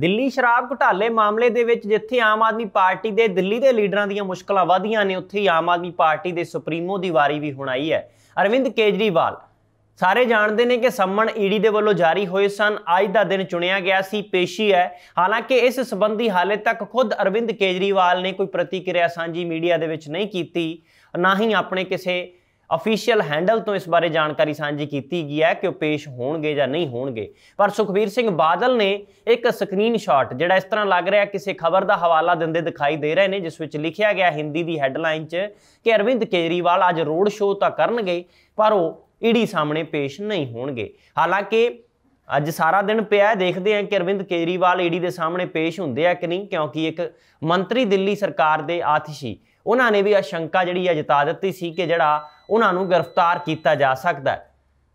ਦਿੱਲੀ ਸ਼ਰਾਬ ਘੁਟਾਲੇ ਮਾਮਲੇ ਦੇ ਵਿੱਚ ਜਿੱਥੇ ਆਮ ਆਦਮੀ ਪਾਰਟੀ ਦੇ ਦਿੱਲੀ ਦੇ ਲੀਡਰਾਂ ਦੀਆਂ ਮੁਸ਼ਕਲਾਂ ਵਧੀਆਂ ਨੇ ਉੱਥੇ ਹੀ ਆਮ ਆਦਮੀ ਪਾਰਟੀ ਦੇ ਸੁਪਰੀਮੋ ਦੀ ਵਾਰੀ ਵੀ ਹੁਣ ਆਈ ਹੈ ਅਰਵਿੰਦ ਕੇਜਰੀਵਾਲ ਸਾਰੇ ਜਾਣਦੇ ਨੇ ਕਿ ਸੰਮਣ ਈਡੀ ਦੇ ਵੱਲੋਂ ਜਾਰੀ ਹੋਏ ਸਨ ਅੱਜ ਦਾ ਦਿਨ ਚੁਣਿਆ ਗਿਆ ਸੀ ਪੇਸ਼ੀ ਹੈ ਹਾਲਾਂਕਿ ਇਸ ਸੰਬੰਧੀ ਹਾਲੇ ਤੱਕ ਖੁਦ ਅਰਵਿੰਦ ਕੇਜਰੀਵਾਲ ਨੇ ਕੋਈ ਪ੍ਰਤੀਕਿਰਿਆ ਸਾਂਝੀ ਮੀਡੀਆ ਦੇ ਵਿੱਚ ਨਹੀਂ ਕੀਤੀ ਨਾ ਹੀ ਆਪਣੇ ਕਿਸੇ ਅਫੀਸ਼ੀਅਲ ਹੈਂਡਲ ਤੋਂ ਇਸ ਬਾਰੇ ਜਾਣਕਾਰੀ ਸਾਂਝੀ ਕੀਤੀ ਗਈ ਹੈ ਕਿ ਉਹ ਪੇਸ਼ ਹੋਣਗੇ ਜਾਂ ਨਹੀਂ ਹੋਣਗੇ ਪਰ ਸੁਖਵੀਰ ਸਿੰਘ ਬਾਦਲ ਨੇ ਇੱਕ ਸਕਰੀਨਸ਼ਾਟ ਜਿਹੜਾ ਇਸ ਤਰ੍ਹਾਂ ਲੱਗ ਰਿਹਾ ਕਿਸੇ ਖਬਰ ਦਾ ਹਵਾਲਾ ਦਿੰਦੇ ਦਿਖਾਈ ਦੇ ਰਹੇ ਨੇ ਜਿਸ ਵਿੱਚ ਲਿਖਿਆ ਗਿਆ ਹਿੰਦੀ ਦੀ ਹੈਡਲਾਈਨ 'ਚ ਕਿ ਅਰਵਿੰਦ ਕੇਜਰੀਵਾਲ ਅੱਜ ਰੋਡ ਸ਼ੋਅ ਤਾਂ ਕਰਨਗੇ ਪਰ ਉਹ ਈਡੀ ਸਾਹਮਣੇ ਪੇਸ਼ ਨਹੀਂ ਹੋਣਗੇ ਹਾਲਾਂਕਿ ਅੱਜ ਸਾਰਾ ਦਿਨ ਪਿਆ ਦੇਖਦੇ ਆਂ ਕਿ ਅਰਵਿੰਦ ਕੇਜਰੀਵਾਲ ਈਡੀ ਦੇ ਸਾਹਮਣੇ ਪੇਸ਼ ਹੁੰਦੇ ਆ ਕਿ ਨਹੀਂ ਕਿਉਂਕਿ ਇੱਕ ਮੰਤਰੀ ਦਿੱਲੀ ਸਰਕਾਰ ਦੇ ਆਤਿਸ਼ੀ ਉਹਨਾਂ ਨੇ ਵੀ ਆਸ਼ੰਕਾ ਜਿਹੜੀ ਆ ਜਤਾ ਦਿੱਤੀ ਸੀ ਕਿ ਜਿਹੜਾ ਉਹਨਾਂ ਨੂੰ ਗ੍ਰਿਫਤਾਰ ਕੀਤਾ ਜਾ ਸਕਦਾ ਹੈ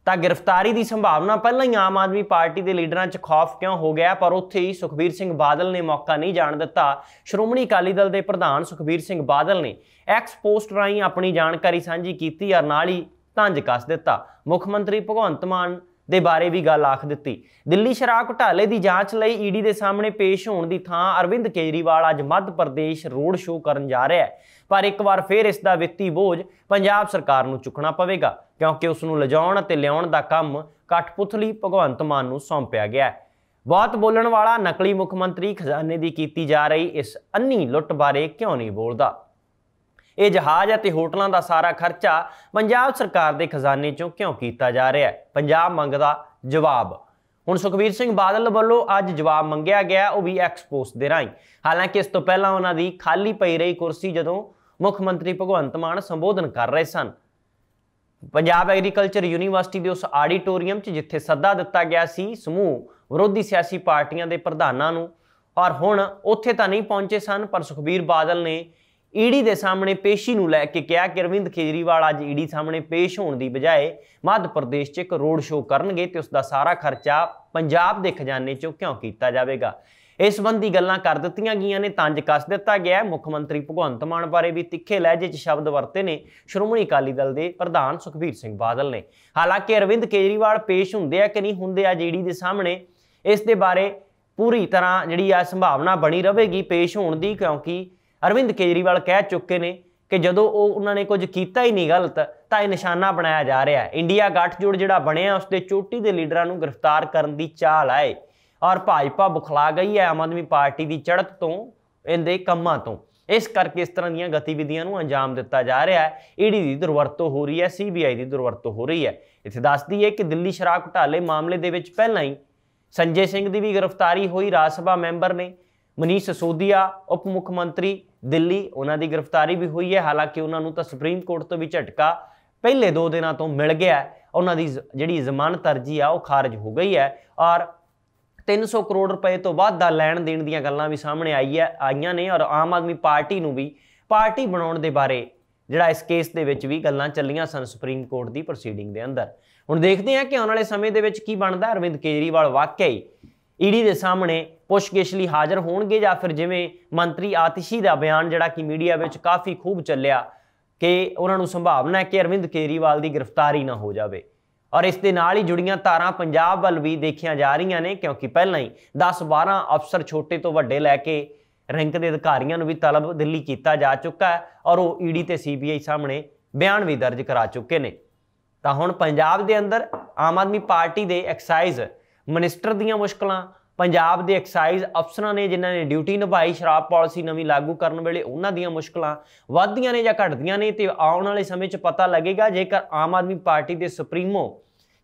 ਤਾਂ ਗ੍ਰਿਫਤਾਰੀ ਦੀ ਸੰਭਾਵਨਾ ਪਹਿਲਾਂ ਹੀ ਆਮ ਆਦਮੀ ਪਾਰਟੀ ਦੇ ਲੀਡਰਾਂ 'ਚ ਖੌਫ ਕਿਉਂ ਹੋ ਗਿਆ ਪਰ ਉੱਥੇ ਹੀ ਸੁਖਬੀਰ ਸਿੰਘ ਬਾਦਲ ਨੇ ਮੌਕਾ ਨਹੀਂ ਜਾਣ ਦਿੱਤਾ ਸ਼੍ਰੋਮਣੀ ਅਕਾਲੀ ਦਲ ਦੇ ਪ੍ਰਧਾਨ ਸੁਖਬੀਰ ਸਿੰਘ ਬਾਦਲ ਨੇ ਐਕਸ ਪੋਸਟ ਰਾਹੀਂ ਆਪਣੀ ਜਾਣਕਾਰੀ ਸਾਂਝੀ ਕੀਤੀ ਔਰ ਨਾਲ ਹੀ ਤੰਜ ਕੱਸ ਦਿੱਤਾ ਮੁੱਖ ਮੰਤਰੀ ਭਗਵੰਤ ਮਾਨ ਦੇ ਬਾਰੇ ਵੀ ਗੱਲ ਆਖ ਦਿੱਤੀ ਦਿੱਲੀ ਸ਼ਰਾਬ ਘੁਟਾਲੇ ਦੀ ਜਾਂਚ ਲਈ ਈਡੀ ਦੇ ਸਾਹਮਣੇ ਪੇਸ਼ ਹੋਣ ਦੀ ਥਾਂ ਅਰਵਿੰਦ ਕੇਜਰੀਵਾਲ ਅੱਜ ਮੱਧ ਪ੍ਰਦੇਸ਼ ਰੋਡ ਸ਼ੋਅ ਕਰਨ ਜਾ ਰਿਹਾ ਹੈ ਪਰ ਇੱਕ ਵਾਰ ਫੇਰ ਇਸ ਦਾ ਵਿੱਤੀ ਬੋਝ ਪੰਜਾਬ ਸਰਕਾਰ ਨੂੰ ਚੁੱਕਣਾ ਪਵੇਗਾ ਕਿਉਂਕਿ ਉਸ ਨੂੰ ਲਿਜਾਉਣ ਅਤੇ ਲਿਆਉਣ ਦਾ ਕੰਮ ਕਠਪੁਤਲੀ ਭਗਵੰਤ ਮਾਨ ਨੂੰ ਸੌਂਪਿਆ ਗਿਆ ਹੈ ਬਹੁਤ ਬੋਲਣ ਵਾਲਾ ਨਕਲੀ ਮੁੱਖ ਮੰਤਰੀ ਖਜ਼ਾਨੇ ਦੀ ਕੀਤੀ ਜਾ ਰਹੀ ਇਸ ਅੰਨੀ ਲੁੱਟ ਬਾਰੇ ਕਿਉਂ ਨਹੀਂ ਬੋਲਦਾ ਇਹ ਜਹਾਜ਼ ਅਤੇ ਹੋਟਲਾਂ ਦਾ ਸਾਰਾ ਖਰਚਾ ਪੰਜਾਬ ਸਰਕਾਰ ਦੇ ਖਜ਼ਾਨੇ ਚੋਂ ਕਿਉਂ ਕੀਤਾ ਜਾ ਰਿਹਾ ਹੈ ਪੰਜਾਬ ਮੰਗਦਾ ਜਵਾਬ ਹੁਣ ਸੁਖਵੀਰ ਸਿੰਘ ਬਾਦਲ ਵੱਲੋਂ ਅੱਜ ਜਵਾਬ ਮੰਗਿਆ ਗਿਆ ਉਹ ਵੀ ਐਕਸਪੋਸ ਦੇ ਰਾਹੀਂ ਹਾਲਾਂਕਿ ਇਸ ਤੋਂ ਪਹਿਲਾਂ ਉਹਨਾਂ ਦੀ ਖਾਲੀ ਪਈ ਰਹੀ ਕੁਰਸੀ ਜਦੋਂ ਮੁੱਖ ਮੰਤਰੀ ਭਗਵੰਤ ਮਾਨ ਸੰਬੋਧਨ ਕਰ ਰਹੇ ਸਨ ਪੰਜਾਬ ਐਗਰੀਕਲਚਰ ਯੂਨੀਵਰਸਿਟੀ ਦੇ ਉਸ ਆਡੀਟੋਰੀਅਮ 'ਚ ਜਿੱਥੇ ਸੱਦਾ ਦਿੱਤਾ ਗਿਆ ਸੀ ਸਮੂਹ ਵਿਰੋਧੀ ਸਿਆਸੀ ਪਾਰਟੀਆਂ ਦੇ ਪ੍ਰਧਾਨਾਂ ਨੂੰ ਔਰ ਹੁਣ ਉੱਥੇ ਤਾਂ ਨਹੀਂ ਪਹੁੰਚੇ ਸਨ ਪਰ ਸੁਖਬੀਰ ਬਾਦਲ ਨੇ ਈਡੀ ਦੇ ਸਾਹਮਣੇ ਪੇਸ਼ੀ ਨੂੰ ਲੈ ਕੇ ਕਿਹਾ ਕਿ ਅਰਵਿੰਦ ਕੇਜਰੀਵਾਲ ਅੱਜ ਈਡੀ ਸਾਹਮਣੇ ਪੇਸ਼ ਹੋਣ ਦੀ ਬਜਾਏ ਮੱਧ ਪ੍ਰਦੇਸ਼ 'ਚ ਇੱਕ ਰੋਡ ਸ਼ੋਅ ਕਰਨਗੇ ਤੇ ਉਸ ਦਾ ਸਾਰਾ ਖਰਚਾ ਪੰਜਾਬ ਦੇ ਖਜ਼ਾਨੇ 'ਚੋਂ ਕਿਉਂ ਕੀਤਾ ਜਾਵੇਗਾ ਇਸ ਸੰਬੰਧੀ ਗੱਲਾਂ ਕਰ ਦਿੱਤੀਆਂ ਗਈਆਂ ਨੇ ਤੰਜ ਕੱਸ ਦਿੱਤਾ ਗਿਆ ਮੁੱਖ ਮੰਤਰੀ ਭਗਵੰਤ ਮਾਨ ਬਾਰੇ ਵੀ ਤਿੱਖੇ ਲਹਿਜੇ 'ਚ ਸ਼ਬਦ ਵਰਤੇ ਨੇ ਸ਼੍ਰੋਮਣੀ ਅਕਾਲੀ ਦਲ ਦੇ ਪ੍ਰਧਾਨ ਸੁਖਬੀਰ ਸਿੰਘ ਬਾਦਲ ਨੇ ਹਾਲਾਂਕਿ ਅਰਵਿੰਦ ਕੇਜਰੀਵਾਲ ਪੇਸ਼ ਹੁੰਦੇ ਆ ਕਿ ਨਹੀਂ ਹੁੰਦੇ ਆ ਜੀਡੀ ਦੇ ਸਾਹਮਣੇ ਇਸ ਦੇ ਬਾਰੇ ਪੂਰੀ ਤਰ੍ਹਾਂ ਜਿਹੜੀ ਆ ਸੰਭਾਵਨਾ ਬਣੀ ਰਹੇਗੀ ਪੇਸ਼ ਹੋਣ ਦੀ ਕਿਉਂਕਿ ਅਰਵਿੰਦ ਕੇਜਰੀਵਾਲ ਕਹਿ ਚੁੱਕੇ ਨੇ ਕਿ ਜਦੋਂ ਉਹ ਉਹਨਾਂ ਨੇ ਕੁਝ ਕੀਤਾ ਹੀ ਨਹੀਂ ਗਲਤ ਤਾਂ ਇਹ ਨਿਸ਼ਾਨਾ ਬਣਾਇਆ ਜਾ ਰਿਹਾ ਹੈ ਇੰਡੀਆ ਗੱਠਜੋੜ ਜਿਹੜਾ ਬਣਿਆ ਉਸ ਦੇ ਚੋਟੀ ਦੇ ਲੀਡਰਾਂ ਨੂੰ ਗ੍ਰਿਫਤਾਰ ਕਰਨ ਦੀ ਚਾਲ ਆਏ ਔਰ ਭਾਜਪਾ ਬੁਖਲਾ ਗਈ ਹੈ ਆਮ ਆਦਮੀ ਪਾਰਟੀ ਦੀ ਚੜਤ ਤੋਂ ਇਹਦੇ ਕੰਮਾਂ ਤੋਂ ਇਸ ਕਰਕੇ ਇਸ ਤਰ੍ਹਾਂ ਦੀਆਂ ਗਤੀਵਿਧੀਆਂ ਨੂੰ ਅੰਜਾਮ ਦਿੱਤਾ ਜਾ ਰਿਹਾ ਹੈ ਈਡੀ ਦੀ ਦੁਰਵਰਤੋਂ ਹੋ ਰਹੀ ਹੈ ਸੀਬੀਆਈ ਦੀ ਦੁਰਵਰਤੋਂ ਹੋ ਰਹੀ ਹੈ ਇੱਥੇ ਦੱਸਦੀ ਹੈ ਕਿ ਦਿੱਲੀ ਸ਼ਰਾਬ ਘਟਾਲੇ ਮਾਮਲੇ ਦੇ ਵਿੱਚ ਪਹਿਲਾਂ ਹੀ ਸੰਜੇ ਸਿੰਘ ਦੀ ਵੀ ਗ੍ਰਿਫਤਾਰੀ ਹੋਈ ਰਾਜ ਸਭਾ ਮੈਂਬਰ ਨੇ ਮਨੀਸ਼ ਸੋਦੀਆ ਉਪ ਮੁੱਖ ਮੰਤਰੀ ਦਿੱਲੀ ਉਹਨਾਂ ਦੀ ਗ੍ਰਿਫਤਾਰੀ ਵੀ ਹੋਈ ਹੈ ਹਾਲਾਂਕਿ ਉਹਨਾਂ ਨੂੰ ਤਾਂ ਸੁਪਰੀਮ ਕੋਰਟ ਤੋਂ ਵੀ ਝਟਕਾ ਪਹਿਲੇ 2 ਦਿਨਾਂ ਤੋਂ ਮਿਲ ਗਿਆ ਉਹਨਾਂ ਦੀ ਜਿਹੜੀ ਜ਼ਮਾਨਤ ਅਰਜੀ ਆ ਉਹ ਖਾਰਜ ਹੋ ਗਈ ਹੈ ਔਰ 300 ਕਰੋੜ ਰੁਪਏ ਤੋਂ ਵੱਧ ਦਾ ਲੈਣ ਦੇਣ ਦੀਆਂ ਗੱਲਾਂ ਵੀ ਸਾਹਮਣੇ ਆਈ ਹੈ ਆਈਆਂ ਨੇ ਔਰ ਆਮ ਆਦਮੀ ਪਾਰਟੀ ਨੂੰ ਵੀ ਪਾਰਟੀ ਬਣਾਉਣ ਦੇ ਬਾਰੇ ਜਿਹੜਾ ਇਸ ਕੇਸ ਦੇ ਵਿੱਚ ਵੀ ਗੱਲਾਂ ਚੱਲੀਆਂ ਸਨ ਸੁਪਰੀਮ ਕੋਰਟ ਦੀ ਪ੍ਰੋਸੀਡਿੰਗ ਦੇ ਅੰਦਰ ਹੁਣ ਦੇਖਦੇ ਹਾਂ ਕਿ ਆਉਣ ਵਾਲੇ ਸਮੇਂ ਦੇ ਵਿੱਚ ਕੀ ਬਣਦਾ ਅਰਵਿੰਦ ਕੇਜਰੀਵਾਲ ਵਾਕਈ ਈਡੀ ਦੇ ਸਾਹਮਣੇ ਪੁੱਛਗਿਛ ਲਈ ਹਾਜ਼ਰ ਹੋਣਗੇ ਜਾਂ ਫਿਰ ਜਿਵੇਂ ਮੰਤਰੀ ਆਤਿਸ਼ੀ ਦਾ ਬਿਆਨ ਜਿਹੜਾ ਕਿ ਮੀਡੀਆ ਵਿੱਚ ਕਾਫੀ ਖੂਬ ਚੱਲਿਆ ਕਿ ਉਹਨਾਂ ਨੂੰ ਸੰਭਾਵਨਾ ਹੈ ਕਿ ਅਰਵਿੰਦ ਕੇਰੀਵਾਲ ਦੀ ਗ੍ਰਿਫਤਾਰੀ ਨਾ ਹੋ ਜਾਵੇ ਔਰ ਇਸ ਦੇ ਨਾਲ ਹੀ ਜੁੜੀਆਂ ਤਾਰਾਂ ਪੰਜਾਬ ਵੱਲ ਵੀ ਦੇਖੀਆਂ ਜਾ ਰਹੀਆਂ ਨੇ ਕਿਉਂਕਿ ਪਹਿਲਾਂ ਹੀ 10-12 ਅਫਸਰ ਛੋਟੇ ਤੋਂ ਵੱਡੇ ਲੈ ਕੇ ਰੈਂਕ ਦੇ ਅਧਿਕਾਰੀਆਂ ਨੂੰ ਵੀ ਤਲਬ ਦਿੱਲੀ ਕੀਤਾ ਜਾ ਚੁੱਕਾ ਹੈ ਔਰ ਉਹ ਈਡੀ ਤੇ ਸੀਬੀਆਈ ਸਾਹਮਣੇ ਬਿਆਨ ਵੀ ਦਰਜ ਕਰਾ ਚੁੱਕੇ ਨੇ ਤਾਂ ਹੁਣ ਪੰਜਾਬ ਦੇ ਅੰਦਰ ਆਮ ਆਦਮੀ ਪਾਰਟੀ ਦੇ ਐਕਸਾਈਜ਼ ਮਨਿਸਟਰ ਦੀਆਂ ਮੁਸ਼ਕਲਾਂ ਪੰਜਾਬ ਦੇ ਐਕਸਾਈਜ਼ ਅਫਸਰਾਂ ਨੇ ਜਿਨ੍ਹਾਂ ਨੇ ਡਿਊਟੀ ਨਿਭਾਈ ਸ਼ਰਾਬ ਪਾਲਿਸੀ ਨਵੀਂ ਲਾਗੂ ਕਰਨ ਵੇਲੇ ਉਹਨਾਂ ਦੀਆਂ ਮੁਸ਼ਕਲਾਂ ਵੱਧਦੀਆਂ ਨੇ ਜਾਂ ਘਟਦੀਆਂ ਨੇ ਤੇ ਆਉਣ ਵਾਲੇ ਸਮੇਂ 'ਚ ਪਤਾ ਲੱਗੇਗਾ ਜੇਕਰ ਆਮ ਆਦਮੀ ਪਾਰਟੀ ਦੇ ਸੁਪਰੀਮੋ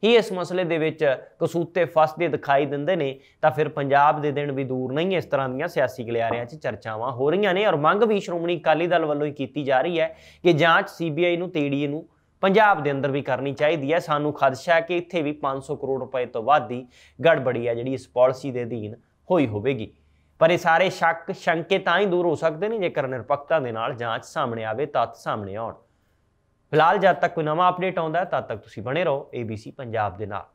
ਹੀ ਇਸ ਮਸਲੇ ਦੇ ਵਿੱਚ ਕਸੂਤੇ ਫਸਦੇ ਦਿਖਾਈ ਦਿੰਦੇ ਨੇ ਤਾਂ ਫਿਰ ਪੰਜਾਬ ਦੇ ਦਿਨ ਵੀ ਦੂਰ ਨਹੀਂ ਇਸ ਤਰ੍ਹਾਂ ਦੀਆਂ ਸਿਆਸੀ ਗਲਿਆਰਿਆਂ 'ਚ ਚਰਚਾਵਾਂ ਹੋ ਰਹੀਆਂ ਨੇ ਔਰ ਮੰਗ ਵੀ ਸ਼੍ਰੋਮਣੀ ਅਕਾਲੀ ਦਲ ਵੱਲੋਂ ਹੀ ਕੀਤੀ ਜਾ ਰਹੀ ਹੈ ਕਿ ਜਾਂਚ ਸੀਬੀਆਈ ਨੂੰ ਤੇੜੀਏ ਨੂੰ ਪੰਜਾਬ ਦੇ ਅੰਦਰ ਵੀ ਕਰਨੀ ਚਾਹੀਦੀ ਹੈ ਸਾਨੂੰ ਖਦਸ਼ਾ ਹੈ ਕਿ ਇੱਥੇ ਵੀ 500 ਕਰੋੜ ਰੁਪਏ ਤੋਂ ਵੱਧ ਦੀ ਗੜਬੜੀ ਹੈ ਜਿਹੜੀ ਇਸ ਪਾਲਿਸੀ ਦੇ ਅਧੀਨ ਹੋਈ ਹੋਵੇਗੀ ਪਰ ਇਹ ਸਾਰੇ ਸ਼ੱਕ ਸ਼ੰਕੇ ਤਾਂ ਹੀ ਦੂਰ ਹੋ ਸਕਦੇ ਨੇ ਜੇਕਰ ਨਿਰਪੱਖਤਾ ਦੇ ਨਾਲ ਜਾਂਚ ਸਾਹਮਣੇ ਆਵੇ ਤੱਤ ਸਾਹਮਣੇ ਆਉਣ ਫਿਲਹਾਲ ਜਦ ਤੱਕ ਕੋਈ ਨਵਾਂ ਅਪਡੇਟ ਆਉਂਦਾ ਤਦ ਤੱਕ ਤੁਸੀਂ ਬਣੇ ਰਹੋ ABC ਪੰਜਾਬ ਦੇ ਨਾਲ